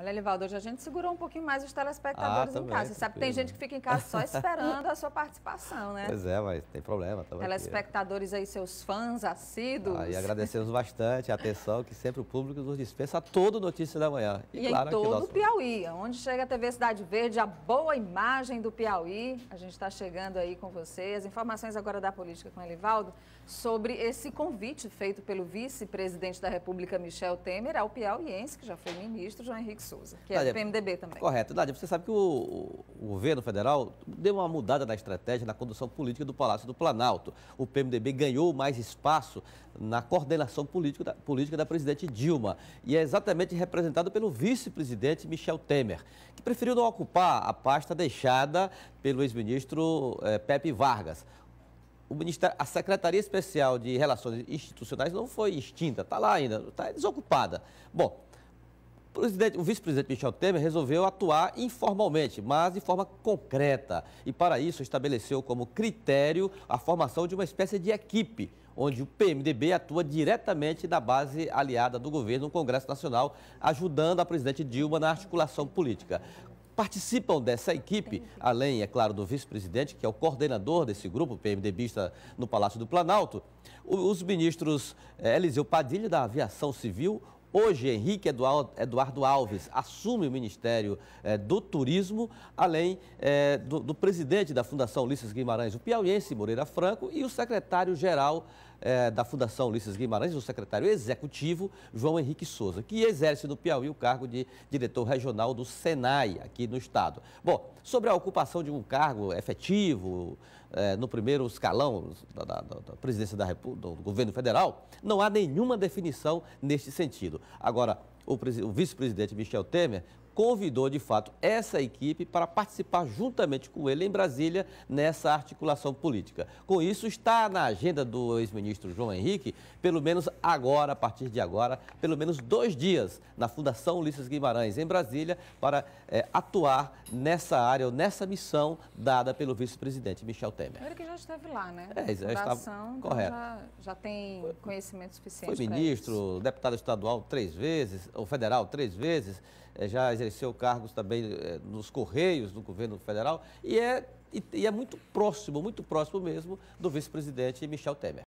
Olha, Livaldo, hoje a gente segurou um pouquinho mais os telespectadores ah, em casa. Você sabe que tem gente que fica em casa só esperando a sua participação, né? Pois é, mas tem problema. Né? Telespectadores aqui. aí, seus fãs assíduos. Ah, e agradecemos bastante a atenção que sempre o público nos dispensa a todo Notícia da Manhã. E, e claro, em todo o Piauí, onde chega a TV Cidade Verde, a boa imagem do Piauí. A gente está chegando aí com vocês. Informações agora da política com Elivaldo sobre esse convite feito pelo vice-presidente da República, Michel Temer, ao piauiense, que já foi ministro, João Henrique Souza, que é do PMDB também. Correto. Nádia, você sabe que o, o, governo federal deu uma mudada na estratégia, na condução política do Palácio do Planalto. O PMDB ganhou mais espaço na coordenação política da, política da presidente Dilma. E é exatamente representado pelo vice-presidente Michel Temer, que preferiu não ocupar a pasta deixada pelo ex-ministro eh, Pepe Vargas a Secretaria Especial de Relações Institucionais não foi extinta, está lá ainda, está desocupada. Bom, o vice-presidente Michel Temer resolveu atuar informalmente, mas de forma concreta. E para isso estabeleceu como critério a formação de uma espécie de equipe, onde o PMDB atua diretamente da base aliada do governo no Congresso Nacional, ajudando a presidente Dilma na articulação política. Participam dessa equipe, além, é claro, do vice-presidente, que é o coordenador desse grupo PMDBista no Palácio do Planalto, os ministros eh, Eliseu Padilha, da Aviação Civil, Hoje, Henrique Eduardo Alves assume o Ministério eh, do Turismo, além eh, do, do presidente da Fundação Ulisses Guimarães, o piauiense Moreira Franco, e o secretário-geral é, da Fundação Ulisses Guimarães, o secretário executivo João Henrique Souza, que exerce no Piauí o cargo de diretor regional do Senai, aqui no estado. Bom, sobre a ocupação de um cargo efetivo é, no primeiro escalão da, da, da presidência da do governo federal, não há nenhuma definição neste sentido. Agora, o, o vice-presidente Michel Temer convidou de fato essa equipe para participar juntamente com ele em Brasília nessa articulação política. Com isso, está na agenda do ex-ministro João Henrique, pelo menos agora, a partir de agora, pelo menos dois dias na Fundação Ulisses Guimarães, em Brasília, para é, atuar nessa área ou nessa missão dada pelo vice-presidente Michel Temer. Ele que já esteve lá, né? É, já estava. Então correto. Já, já, tem conhecimento suficiente. Foi ministro, deputado estadual três vezes, ou federal três vezes, eh, já exerceu exerceu cargos também é, nos Correios, no governo federal, e é, e, e é muito próximo, muito próximo mesmo do vice-presidente Michel Temer.